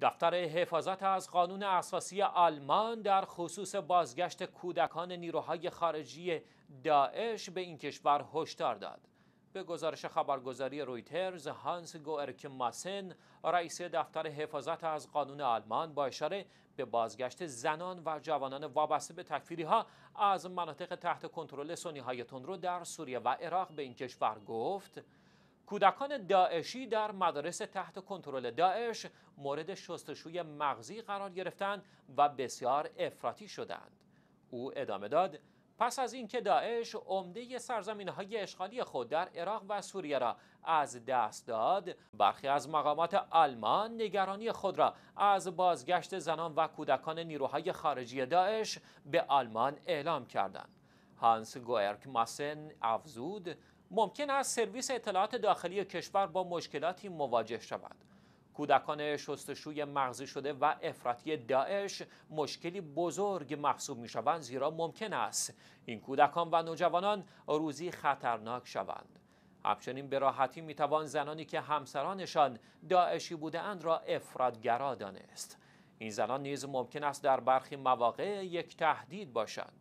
دفتر حفاظت از قانون اساسی آلمان در خصوص بازگشت کودکان نیروهای خارجی داعش به این کشور هشدار داد. به گزارش خبرگزاری رویترز، هانس گوئرک ماسن، رئیس دفتر حفاظت از قانون آلمان با اشاره به بازگشت زنان و جوانان وابسته به تکفیری ها از مناطق تحت کنترل سنی های تندرو در سوریه و عراق به این کشور گفت: کودکان داعشی در مدارس تحت کنترل داعش مورد شستشوی مغزی قرار گرفتند و بسیار افراطی شدند او ادامه داد پس از اینکه داعش عمده سرزمین های اشغالی خود در عراق و سوریه را از دست داد برخی از مقامات آلمان نگرانی خود را از بازگشت زنان و کودکان نیروهای خارجی داعش به آلمان اعلام کردند هانس گوئرک ماسن افزود ممکن است سرویس اطلاعات داخلی کشور با مشکلاتی مواجه شود کودکان شستشوی مغزی شده و افراطی داعش مشکلی بزرگ محسوب می شوند زیرا ممکن است این کودکان و نوجوانان روزی خطرناک شوند همچنین به راحتی می توان زنانی که همسرانشان داعشی بوده اند را افرادگرا دانست این زنان نیز ممکن است در برخی مواقع یک تهدید باشند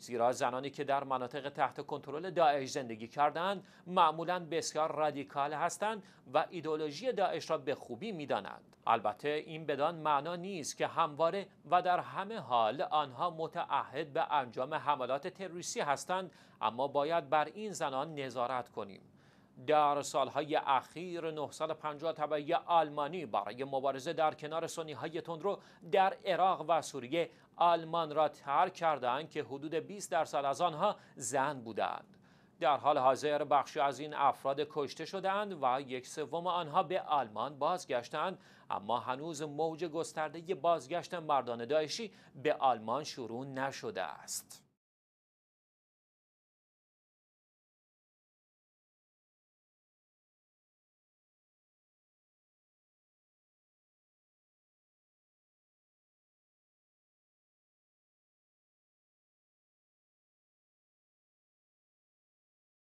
زیرا زنانی که در مناطق تحت کنترل داعش زندگی کردند معمولا بسیار رادیکال هستند و ایدولوژی داعش را به خوبی میدانند البته این بدان معنا نیست که همواره و در همه حال آنها متعهد به انجام حملات تروریستی هستند اما باید بر این زنان نظارت کنیم در سالهای اخیر 950 طبعی آلمانی برای مبارزه در کنار سنی های تندرو در عراق و سوریه آلمان را ترک کردند که حدود 20 درصد از آنها زن بودند. در حال حاضر بخشی از این افراد کشته شدند و یک سوم آنها به آلمان بازگشتند اما هنوز موج گسترده بازگشت مردان داعشی به آلمان شروع نشده است.